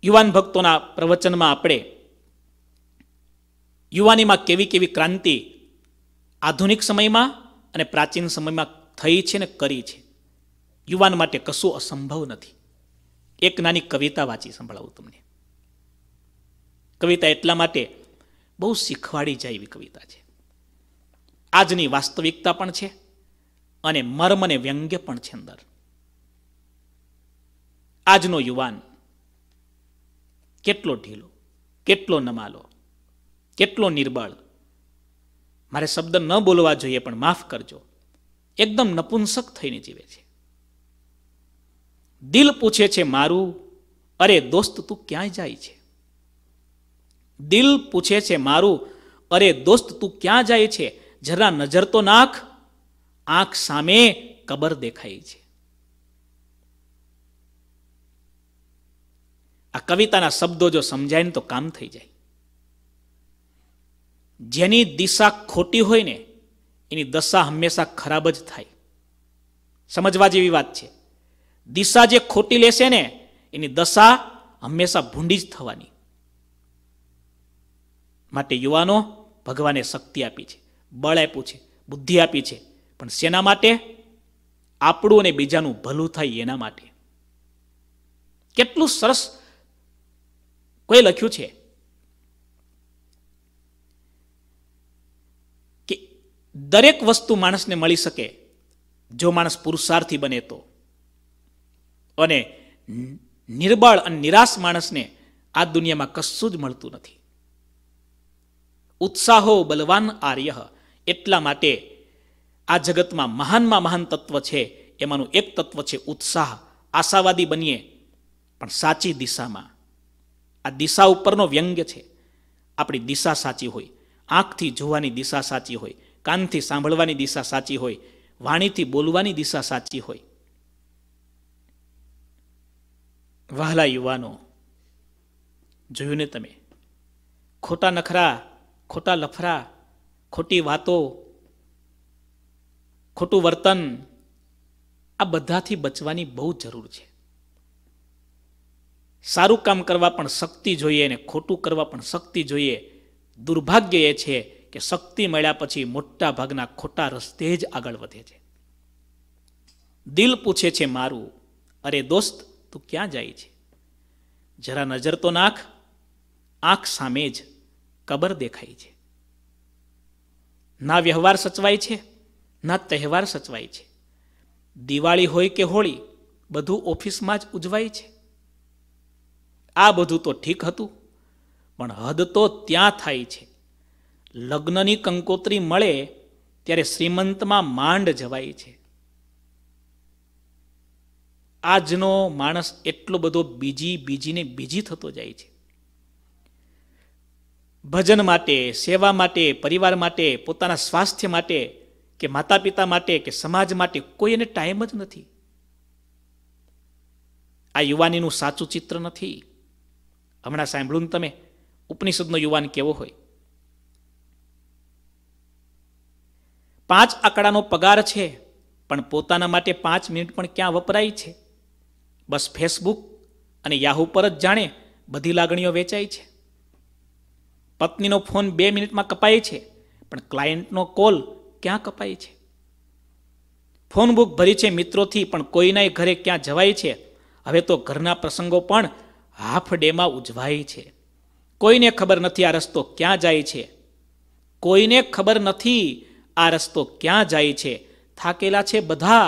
યુવાન ભક્તોના પ્રવચનમાં આપણે યુવાનીમાં કેવી કેવી ક્રાંતિ આધુનિક સમયમાં અને પ્રાચીન સમયમાં થઈ છે ને કરી છે યુવાન માટે કશું અસંભવ નથી એક નાની કવિતા વાંચી સંભળાવું તમને કવિતા એટલા માટે બહુ શીખવાડી જાય એવી કવિતા છે આજની વાસ્તવિકતા પણ છે અને મર્મ અને વ્યંગ્ય પણ છે અંદર આજનો યુવાન કેટલો ઢીલો કેટલો નમાલો કેટલો નિર્બળ મારે શબ્દ ન બોલવા જોઈએ પણ માફ કરજો એકદમ નપુંસક થઈને જીવે છે દિલ પૂછે છે મારું અરે દોસ્ત તું ક્યાં જાય છે દિલ પૂછે છે મારું અરે દોસ્ત તું ક્યાં જાય છે જરા નજર તો નાખ આંખ સામે કબર દેખાય છે આ કવિતાના શબ્દો જો સમજાય ને તો કામ થઈ જાય જેની દિશા ખોટી હોય ને એની દશા હંમેશા ખરાબ જ થાય સમજવા જેવી વાત છે દિશા જે ખોટી લેશે ને એની દશા હંમેશા ભૂંડી જ થવાની માટે યુવાનો ભગવાને શક્તિ આપી છે બળ આપ્યું છે બુદ્ધિ આપી છે પણ શેના માટે આપણું અને બીજાનું ભલું થાય એના માટે કેટલું સરસ કોઈ લખ્યું છે કે દરેક વસ્તુ માણસને મળી શકે જો માણસ પુરુષાર્થી બને તો અને નિર્બળ અને નિરાશ માણસને આ દુનિયામાં કશું જ મળતું નથી ઉત્સાહો બલવાન આર્ય એટલા માટે આ જગતમાં મહાનમાં મહાન તત્વ છે એમાંનું એક તત્વ છે ઉત્સાહ આશાવાદી બનીએ પણ સાચી દિશામાં આ દિશા ઉપરનો વ્યંગ્ય છે આપણી દિશા સાચી હોય આંખથી જોવાની દિશા સાચી હોય કાનથી સાંભળવાની દિશા સાચી હોય વાણીથી બોલવાની દિશા સાચી હોય વહાલા યુવાનો જોયું ને તમે ખોટા નખરા ખોટા લફરા ખોટી વાતો ખોટું વર્તન આ બધાથી બચવાની બહુ જરૂર છે સારું કામ કરવા પણ શક્તિ જોઈએ અને ખોટું કરવા પણ શક્તિ જોઈએ દુર્ભાગ્ય એ છે કે શક્તિ મળ્યા પછી મોટા ભાગના ખોટા રસ્તે જ આગળ વધે છે દિલ પૂછે છે મારું અરે દોસ્ત તો ક્યાં જાય છે જરા નજર તો નાખ આંખ સામે જ કબર દેખાય છે ના વ્યવહાર સચવાય છે ના તહેવાર સચવાય છે દિવાળી હોય કે હોળી બધું ઓફિસમાં જ ઉજવાય છે આ બધું તો ઠીક હતું પણ હદ તો ત્યાં થાય છે લગ્નની કંકોત્રી મળે ત્યારે શ્રીમંતમાં માંડ જવાય છે આજનો માણસ એટલો બધો બીજી બીજીને બીજી થતો જાય છે ભજન માટે સેવા માટે પરિવાર માટે પોતાના સ્વાસ્થ્ય માટે કે માતા પિતા માટે કે સમાજ માટે કોઈ એને ટાઈમ જ નથી આ યુવાનીનું સાચું ચિત્ર નથી હમણાં સાંભળ્યું તમે ઉપનિષદનો યુવાન કેવો હોય પાંચ આંકડાનો પગાર છે પણ પોતાના માટે પાંચ મિનિટ પણ ક્યાં વપરાય છે બસ ફેસબુક અને યાહુ પર જ જાણે બધી લાગણીઓ વેચાય છે પત્નીનો ફોન બે મિનિટમાં કપાય છે પણ ક્લાયન્ટનો કોલ ક્યાં કપાય છે ફોન બુક ભરી છે મિત્રોથી પણ કોઈનાય ઘરે ક્યાં જવાય છે હવે તો ઘરના પ્રસંગો પણ હાફ ડેમાં ઉજવાય છે કોઈને ખબર નથી આ રસ્તો ક્યાં જાય છે કોઈને ખબર નથી આ રસ્તો ક્યાં જાય છે થાકેલા છે બધા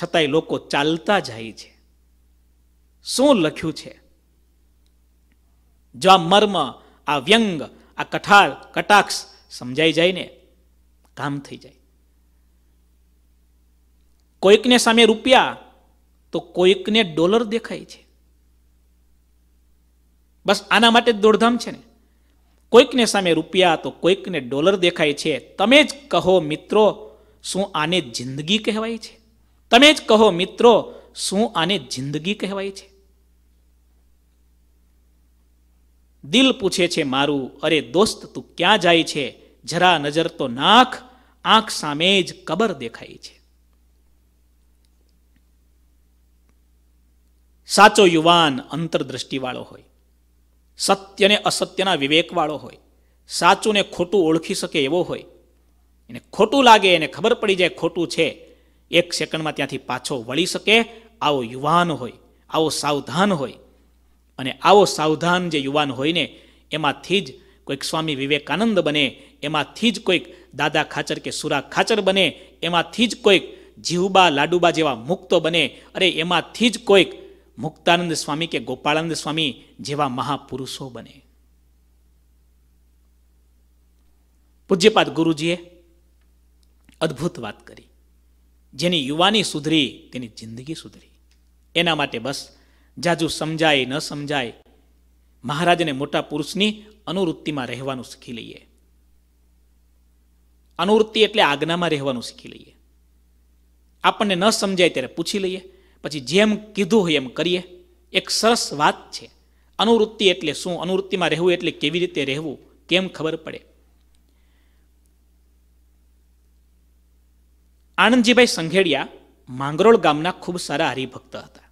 છતાંય લોકો ચાલતા જાય છે શું લખ્યું છે જો આ મર્મ આ વ્યંગ આ કઠાર કટાક્ષ સમજાઈ જાય ને કામ થઈ જાય કોઈકને સામે રૂપિયા તો કોઈકને ડોલર દેખાય છે બસ આના માટે જ દોડધામ છે ને કોઈકને સામે રૂપિયા તો કોઈકને ડોલર દેખાય છે તમે જ કહો મિત્રો શું આને જિંદગી કહેવાય છે તમે જ કહો મિત્રો શું આને જિંદગી કહેવાય છે દિલ પૂછે છે મારું અરે દોસ્ત તું ક્યાં જાય છે જરા નજર તો નાખ આંખ સામે જ કબર દેખાય છે સાચો યુવાન અંતરદ્રષ્ટિવાળો હોય સત્યને અસત્યના વિવેકવાળો હોય સાચું ને ખોટું ઓળખી શકે એવો હોય એને ખોટું લાગે એને ખબર પડી જાય ખોટું છે એક સેકન્ડમાં ત્યાંથી પાછો વળી શકે આવો યુવાન હોય આવો સાવધાન હોય અને આવો સાવધાન જે યુવાન હોય ને એમાંથી જ કોઈક સ્વામી વિવેકાનંદ બને એમાંથી જ કોઈક દાદા ખાચર કે સુરા ખાચર બને એમાંથી જ કોઈક જીવબા લાડુબા જેવા મુક્તો બને અરે એમાંથી જ કોઈક મુક્તાનંદ સ્વામી કે ગોપાળાનંદ સ્વામી જેવા મહાપુરુષો બને પૂજ્યપાદ ગુરુજીએ અદ્ભુત વાત કરી જેની યુવાની સુધરી તેની જિંદગી સુધરી એના માટે બસ જાજુ સમજાય ન સમજાય મહારાજને મોટા પુરુષની અનુવૃત્તિમાં રહેવાનું શીખી લઈએ અનુવૃત્તિ એટલે આજ્ઞામાં રહેવાનું શીખી લઈએ આપણને ન સમજાય ત્યારે પૂછી લઈએ પછી જેમ કીધું હોય એમ કરીએ એક સરસ વાત છે અનુવૃત્તિ એટલે શું અનુવૃત્તિમાં રહેવું એટલે કેવી રીતે રહેવું કેમ ખબર પડે આણંદજીભાઈ સંઘેડિયા માંગરોળ ગામના ખૂબ સારા હરિભક્ત હતા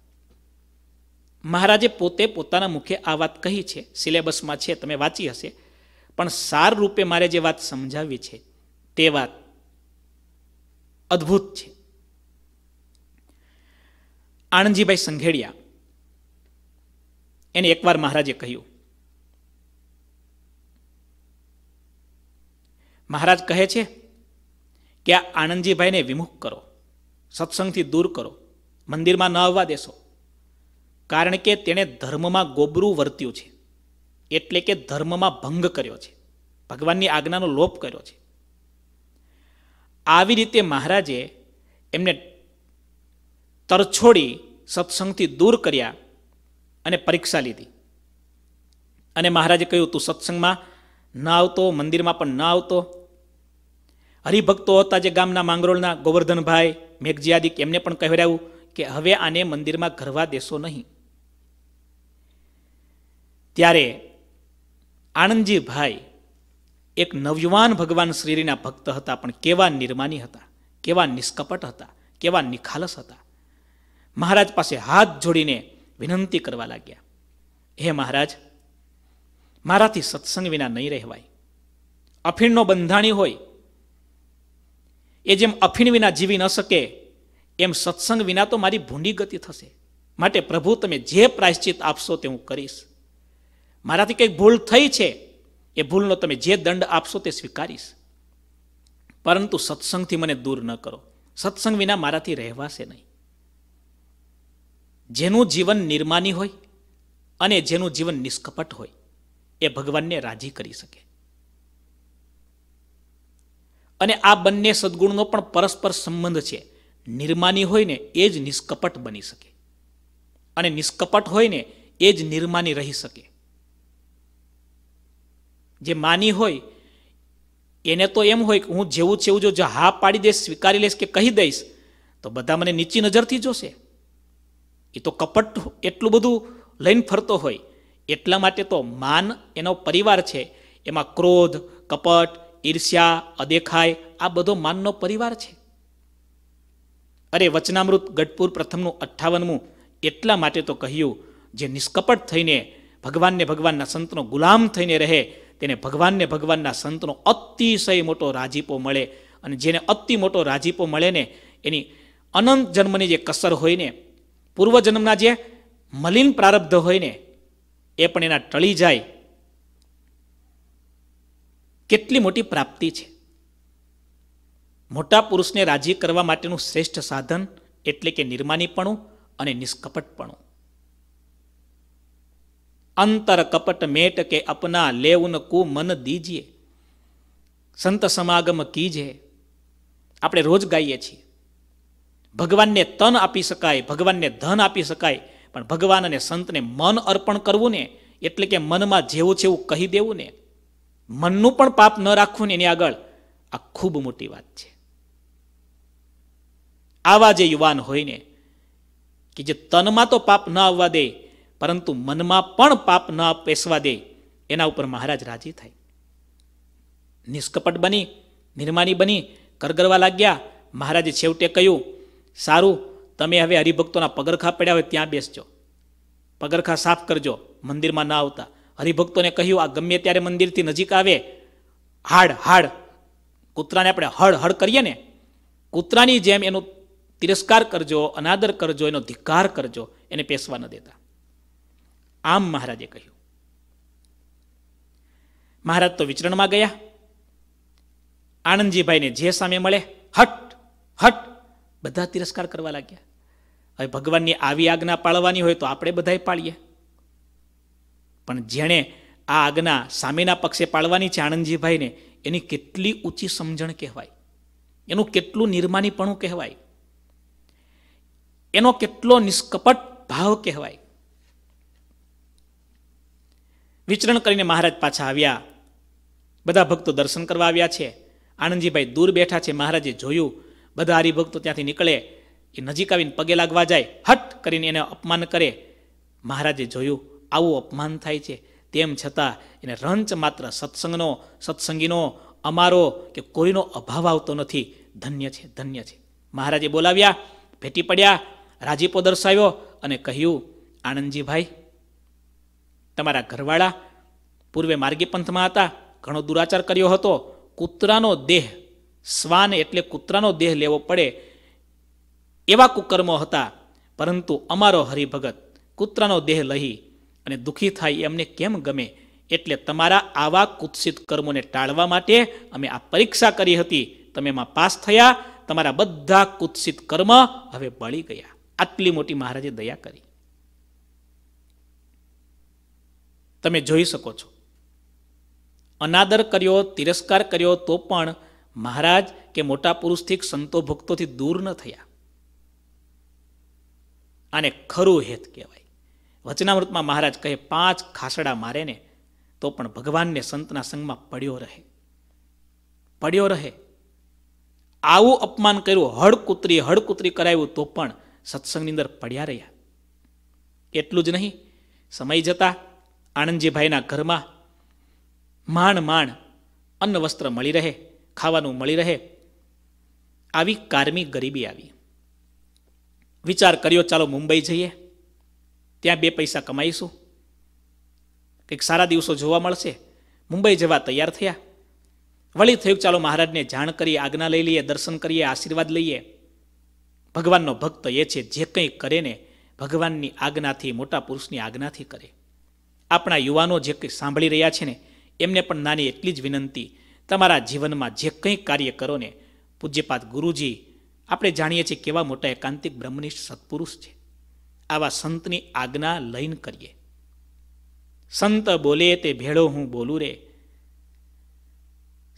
મહારાજે પોતે પોતાના મુખે આ વાત કહી છે સિલેબસમાં છે તમે વાંચી હશે પણ સાર રૂપે મારે જે વાત સમજાવી છે તે વાત અદ્ભુત છે આણંદજીભાઈ સંઘેડિયા એને એકવાર મહારાજે કહ્યું મહારાજ કહે છે કે આ આનંદજીભાઈને વિમુખ કરો સત્સંગથી દૂર કરો મંદિરમાં ન આવવા દેશો કારણ કે તેણે ધર્મમાં ગોબરું વર્ત્યું છે એટલે કે ધર્મમાં ભંગ કર્યો છે ભગવાનની આજ્ઞાનો લોપ કર્યો છે આવી રીતે મહારાજે એમને તરછોડી સત્સંગથી દૂર કર્યા અને પરીક્ષા લીધી અને મહારાજે કહ્યું તું સત્સંગમાં ન આવતો મંદિરમાં પણ ન આવતો હરિભક્તો હતા જે ગામના માંગરોળના ગોવર્ધનભાઈ મેઘજી મેઘજીયાદિક એમને પણ કહેવડાવ્યું કે હવે આને મંદિરમાં ઘરવા દેશો નહીં ત્યારે આણંદજીભાઈ એક નવયુવાન ભગવાન શ્રીના ભક્ત હતા પણ કેવા નિર્માની હતા કેવા નિષ્કપટ હતા કેવા નિખાલસ હતા મહારાજ પાસે હાથ જોડીને વિનંતી કરવા લાગ્યા હે મહારાજ મારાથી સત્સંગ વિના નહીં રહેવાય અફીણનો બંધાણી હોય એ જેમ અફીણ વિના જીવી ન શકે એમ સત્સંગ વિના તો મારી ભૂંડી ગતિ થશે માટે પ્રભુ તમે જે પ્રાયશ્ચિત આપશો તે હું કરીશ મારાથી કંઈક ભૂલ થઈ છે એ ભૂલનો તમે જે દંડ આપશો તે સ્વીકારીશ પરંતુ સત્સંગથી મને દૂર ન કરો સત્સંગ વિના મારાથી રહેવાશે નહીં જેનું જીવન નિર્માની હોય અને જેનું જીવન નિષ્કપટ હોય એ ભગવાનને રાજી કરી શકે અને આ બંને સદગુણનો પણ પરસ્પર સંબંધ છે નિર્માની હોય ને એ જ નિષ્કપટ બની શકે અને નિષ્કપટ હોય ને એ જ નિર્માની રહી શકે જે માની હોય એને તો એમ હોય કે હું જેવું છેવું જો હા પાડી દઈશ સ્વીકારી લઈશ કે કહી દઈશ તો બધા મને નીચી નજરથી જોશે એ તો કપટ એટલું બધું લઈને ફરતો હોય એટલા માટે તો માન એનો પરિવાર છે એમાં ક્રોધ કપટ ઈર્ષ્યા અદેખાય આ બધો માનનો પરિવાર છે અરે વચનામૃત ગઢપુર પ્રથમનું અઠ્ઠાવનમું એટલા માટે તો કહ્યું જે નિષ્કપટ થઈને ભગવાનને ભગવાનના સંતનો ગુલામ થઈને રહે તેને ભગવાનને ભગવાનના સંતનો અતિશય મોટો રાજીપો મળે અને જેને અતિ મોટો રાજીપો મળે ને એની અનંત જન્મની જે કસર હોય ને પૂર્વજન્મના જે મલિન પ્રારબ્ધ હોય ને એ પણ એના ટળી જાય કેટલી મોટી પ્રાપ્તિ છે મોટા પુરુષને રાજી કરવા માટેનું શ્રેષ્ઠ સાધન એટલે કે નિર્માનીપણું અને નિષ્કપટપણું અંતર કપટ મેટ કે અપના લેવન કુ મન દીજીએ સંત સમાગમ કીજે આપણે રોજ ગાઈએ છીએ ભગવાનને તન આપી શકાય ભગવાનને ધન આપી શકાય પણ ભગવાન અને સંતને મન અર્પણ કરવું ને એટલે કે મનમાં જેવું છે એવું કહી દેવું ને મનનું પણ પાપ ન રાખવું ને એની આગળ આ ખૂબ મોટી વાત છે આવા જે યુવાન હોય ને કે જે તનમાં તો પાપ ન આવવા દે પરંતુ મનમાં પણ પાપ ન પેસવા દે એના ઉપર મહારાજ રાજી થાય નિષ્કપટ બની નિર્માની બની કરગરવા લાગ્યા મહારાજે છેવટે કહ્યું સારું તમે હવે હરિભક્તોના પગરખા પડ્યા હોય ત્યાં બેસજો પગરખા સાફ કરજો મંદિરમાં ના આવતા હરિભક્તોને કહ્યું આ ગમે ત્યારે મંદિરથી નજીક આવે હાડ હાડ કૂતરાને આપણે હળ હળ કરીએ ને કૂતરાની જેમ એનો તિરસ્કાર કરજો અનાદર કરજો એનો ધિકાર કરજો એને પેસવા ન દેતા આમ મહારાજે કહ્યું મહારાજ તો વિચરણમાં ગયા આણંદજીભાઈને જે સામે મળે હટ હટ બધા તિરસ્કાર કરવા લાગ્યા હવે ભગવાનની આવી આજ્ઞા પાળવાની હોય તો આપણે બધાએ પાળીએ પણ જેણે આ આજ્ઞા સામેના પક્ષે પાળવાની છે આણંદજીભાઈને એની કેટલી ઊંચી સમજણ કહેવાય એનું કેટલું નિર્માનીપણું કહેવાય એનો કેટલો નિષ્કપટ ભાવ કહેવાય વિચરણ કરીને મહારાજ પાછા આવ્યા બધા ભક્તો દર્શન કરવા આવ્યા છે આણંદજીભાઈ દૂર બેઠા છે મહારાજે જોયું બધા હરિભક્તો ત્યાંથી નીકળે એ નજીક આવીને પગે લાગવા જાય હટ કરીને એને અપમાન કરે મહારાજે જોયું આવું અપમાન થાય છે તેમ છતાં એને રંચ માત્ર સત્સંગનો સત્સંગીનો અમારો કે કોઈનો અભાવ આવતો નથી ધન્ય છે ધન્ય છે મહારાજે બોલાવ્યા ભેટી પડ્યા રાજીપો દર્શાવ્યો અને કહ્યું આણંદજીભાઈ તમારા ઘરવાળા પૂર્વે માર્ગી પંથમાં હતા ઘણો દુરાચાર કર્યો હતો કૂતરાનો દેહ સ્વાન એટલે કૂતરાનો દેહ લેવો પડે એવા કુકર્મો હતા પરંતુ અમારો હરિભગત કૂતરાનો દેહ લહી અને દુઃખી થાય એમને કેમ ગમે એટલે તમારા આવા કુત્સિત કર્મોને ટાળવા માટે અમે આ પરીક્ષા કરી હતી તમે એમાં પાસ થયા તમારા બધા કુત્સિત કર્મ હવે બળી ગયા આટલી મોટી મહારાજે દયા કરી તમે જોઈ શકો છો અનાદર કર્યો તિરસ્કાર કર્યો તો પણ મહારાજ કે મોટા પુરુષથી સંતો ભક્તોથી દૂર ન થયા આને ખરું હેત કહેવાય વચનામૃતમાં મહારાજ કહે પાંચ ખાસડા મારે ને તો પણ ભગવાનને સંતના સંગમાં પડ્યો રહે પડ્યો રહે આવું અપમાન કર્યું હડકૂતરી હડકૂતરી કરાવ્યું તો પણ સત્સંગની અંદર પડ્યા રહ્યા એટલું જ નહીં સમય જતા આણંદજીભાઈના ઘરમાં માણ માણ અન્ન વસ્ત્ર મળી રહે ખાવાનું મળી રહે આવી કારમી ગરીબી આવી વિચાર કર્યો ચાલો મુંબઈ જઈએ ત્યાં બે પૈસા કમાઈશું કંઈક સારા દિવસો જોવા મળશે મુંબઈ જવા તૈયાર થયા વળી થયું ચાલો મહારાજને જાણ કરીએ આજ્ઞા લઈ લઈએ દર્શન કરીએ આશીર્વાદ લઈએ ભગવાનનો ભક્ત એ છે જે કંઈ કરે ને ભગવાનની આજ્ઞાથી મોટા પુરુષની આજ્ઞાથી કરે આપણા યુવાનો જે કંઈ સાંભળી રહ્યા છે ને એમને પણ નાની એટલી જ વિનંતી તમારા જીવનમાં જે કંઈ કાર્ય કરો ને પૂજ્યપાત ગુરુજી આપણે જાણીએ છીએ કેવા મોટા એકાંતિક બ્રહ્મનિષ્ઠ સત્પુરુષ છે આવા સંતની આજ્ઞા લઈને કરીએ સંત બોલે તે ભેળો હું બોલું રે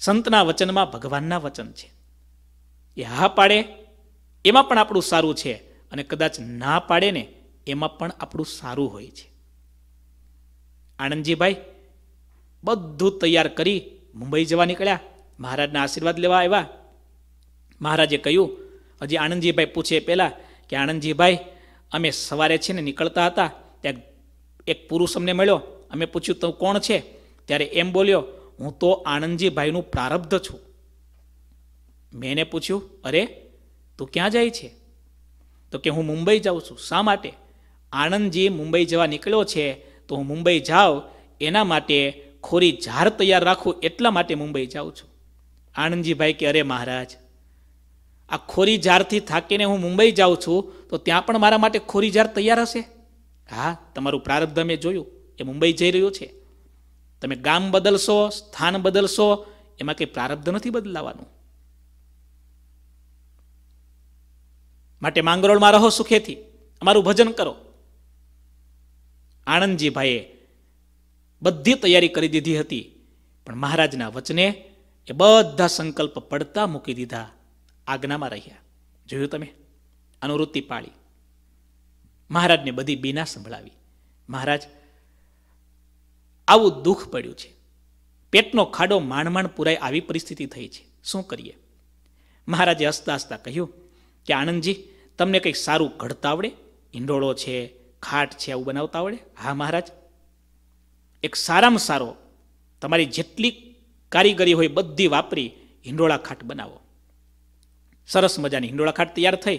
સંતના વચનમાં ભગવાનના વચન છે એ હા પાડે એમાં પણ આપણું સારું છે અને કદાચ ના પાડે ને એમાં પણ આપણું સારું હોય છે આણંદજીભાઈ બધું તૈયાર કરી મુંબઈ જવા નીકળ્યા મહારાજના આશીર્વાદ લેવા આવ્યા મહારાજે કહ્યું હજી આનંદજીભાઈ પૂછે પહેલા કે આનંદજીભાઈ અમે સવારે છે ને નીકળતા હતા ત્યાં એક પુરુષ અમને મળ્યો અમે પૂછ્યું તું કોણ છે ત્યારે એમ બોલ્યો હું તો આણંદજીભાઈનું પ્રારબ્ધ છું મેં એને પૂછ્યું અરે તું ક્યાં જાય છે તો કે હું મુંબઈ જાઉં છું શા માટે આણંદજી મુંબઈ જવા નીકળ્યો છે તો હું મુંબઈ જાઉં એના માટે ખોરી ઝાર તૈયાર રાખું એટલા માટે મુંબઈ જાઉં છું આણંદજીભાઈ કે અરે મહારાજ આ ખોરીજારથી થાકીને હું મુંબઈ જાઉં છું તો ત્યાં પણ મારા માટે ખોરીજાર તૈયાર હશે હા તમારું પ્રારબ્ધ મેં જોયું એ મુંબઈ જઈ રહ્યું છે તમે ગામ બદલશો સ્થાન બદલશો એમાં કંઈ પ્રારબ્ધ નથી બદલાવાનું માટે માંગરોળમાં રહો સુખેથી અમારું ભજન કરો આણંદજીભાઈએ બધી તૈયારી કરી દીધી હતી પણ મહારાજના વચને એ બધા સંકલ્પ પડતા મૂકી દીધા આજ્ઞામાં રહ્યા જોયું તમે અનુવૃત્તિ પાળી મહારાજને બધી બીના સંભળાવી મહારાજ આવું દુઃખ પડ્યું છે પેટનો ખાડો માંડ પુરાય આવી પરિસ્થિતિ થઈ છે શું કરીએ મહારાજે હસતા હસતા કહ્યું કે આનંદજી તમને કંઈક સારું ઘડતા આવડે હિંડોળો છે ખાટ છે આવું બનાવતા આવડે હા મહારાજ એક સારામાં સારો તમારી જેટલી કારીગરી હોય બધી વાપરી હિંડોળા ખાટ બનાવો સરસ મજાની હિંડોળા ખાટ તૈયાર થઈ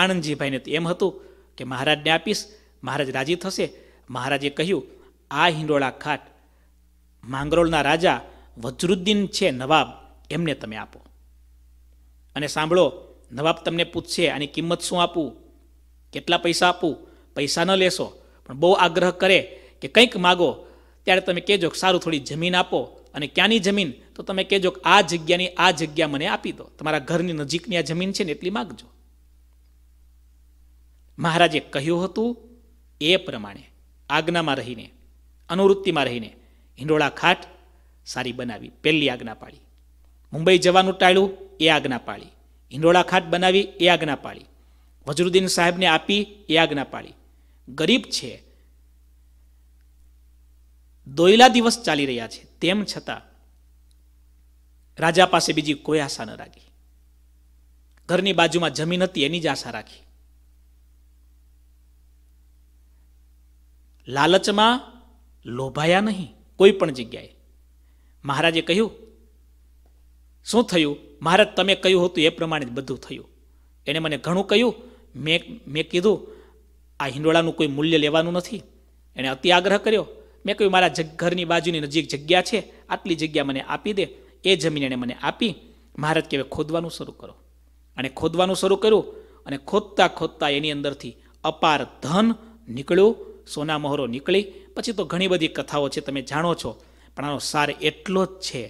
આણંદજીભાઈને તો એમ હતું કે મહારાજને આપીશ મહારાજ રાજી થશે મહારાજે કહ્યું આ હિંડોળા ખાટ માંગરોળના રાજા વજરુદ્દીન છે નવાબ એમને તમે આપો અને સાંભળો નવાબ તમને પૂછશે આની કિંમત શું આપું કેટલા પૈસા આપું પૈસા ન લેશો પણ બહુ આગ્રહ કરે કે કંઈક માગો ત્યારે તમે કહેજો સારું થોડી જમીન આપો અને ક્યાંની જમીન તો તમે કહેજો કે આ જગ્યાની આ જગ્યા મને આપી દો તમારા ઘરની નજીકની આ જમીન છે ને એટલી માગજો મહારાજે કહ્યું હતું એ પ્રમાણે આજ્ઞામાં રહીને અનુવૃત્તિમાં રહીને હિંડોળા ખાટ સારી બનાવી પહેલી આજ્ઞા પાળી મુંબઈ જવાનું ટાળ્યું એ આજ્ઞા પાળી હિંડોળા ખાટ બનાવી એ આજ્ઞા પાળી વજરુદ્દીન સાહેબને આપી એ આજ્ઞા પાળી ગરીબ છે દોયલા દિવસ ચાલી રહ્યા છે તેમ છતાં રાજા પાસે બીજી કોઈ આશા ન રાખી ઘરની બાજુમાં જમીન હતી એની જ આશા રાખી લાલચમાં લોભાયા નહીં કોઈ પણ જગ્યાએ મહારાજે કહ્યું શું થયું મહારાજ તમે કહ્યું હતું એ પ્રમાણે બધું થયું એણે મને ઘણું કહ્યું મેં મેં કીધું આ હિંડોળાનું કોઈ મૂલ્ય લેવાનું નથી એણે અતિ આગ્રહ કર્યો મેં કહ્યું મારા ઘરની બાજુની નજીક જગ્યા છે આટલી જગ્યા મને આપી દે એ જમીન એણે મને આપી મહારાજ કહેવે ખોદવાનું શરૂ કરો અને ખોદવાનું શરૂ કર્યું અને ખોદતા ખોદતા એની અંદરથી અપાર ધન નીકળ્યું સોના મહોરો નીકળી પછી તો ઘણી બધી કથાઓ છે તમે જાણો છો પણ આનો સાર એટલો જ છે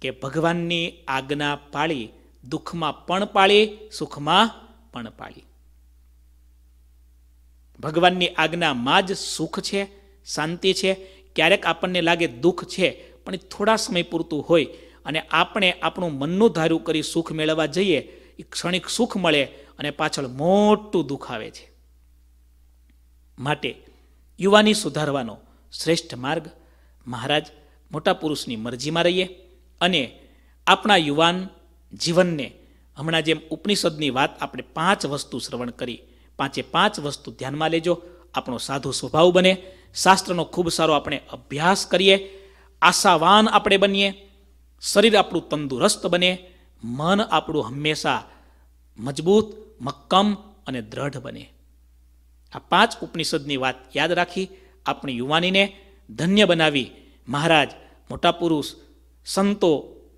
કે ભગવાનની આજ્ઞા પાળી દુઃખમાં પણ પાળી સુખમાં પણ પાળી ભગવાનની આજ્ઞામાં જ સુખ છે શાંતિ છે ક્યારેક આપણને લાગે દુઃખ છે પણ થોડા સમય પૂરતું હોય અને આપણે આપણું મનનું ધાર્યું કરી સુખ મેળવવા જઈએ એ ક્ષણિક સુખ મળે અને પાછળ મોટું દુઃખ આવે છે માટે યુવાની સુધારવાનો શ્રેષ્ઠ માર્ગ મહારાજ મોટા પુરુષની મરજીમાં રહીએ અને આપણા યુવાન જીવનને હમણાં જેમ ઉપનિષદની વાત આપણે પાંચ વસ્તુ શ્રવણ કરી પાંચે પાંચ વસ્તુ ધ્યાનમાં લેજો આપણો સાધુ સ્વભાવ બને શાસ્ત્રનો ખૂબ સારો આપણે અભ્યાસ કરીએ આશાવાન આપણે બનીએ શરીર આપણું તંદુરસ્ત બને મન આપણું હંમેશા મજબૂત મક્કમ અને દ્રઢ બને આ પાંચ ઉપનિષદની વાત યાદ રાખી આપણી યુવાનીને ધન્ય બનાવી મહારાજ મોટા પુરુષ સંતો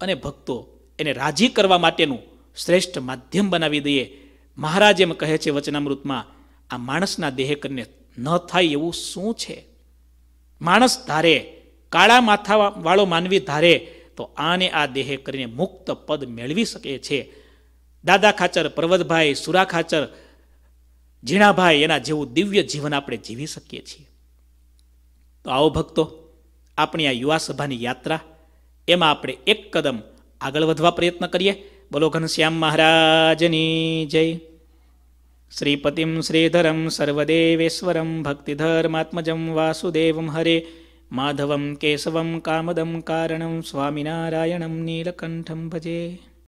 અને ભક્તો એને રાજી કરવા માટેનું શ્રેષ્ઠ માધ્યમ બનાવી દઈએ મહારાજ એમ કહે છે વચનામૃતમાં આ માણસના દેહ કરીને ન થાય એવું શું છે માણસ ધારે કાળા માથાવાળો માનવી ધારે તો આને આ દેહે કરીને મુક્ત પદ મેળવી શકે છે દાદા ખાચર પર્વતભાઈ સુરા ખાચર ઝીણાભાઈ એના જેવું દિવ્ય જીવન આપણે જીવી શકીએ છીએ તો આવો ભક્તો આપણી આ યુવા સભાની યાત્રા એમાં આપણે એક કદમ આગળ વધવા પ્રયત્ન કરીએ બોલો ઘનશ્યામ મહારાજની જય श्रीपतिं श्रीधरं सर्वदेवेश्वरं भक्तिधर्मात्मजं वासुदेवं हरे माधवं केशवं कामदं कारणं स्वामिनारायणं नीलकण्ठं भजे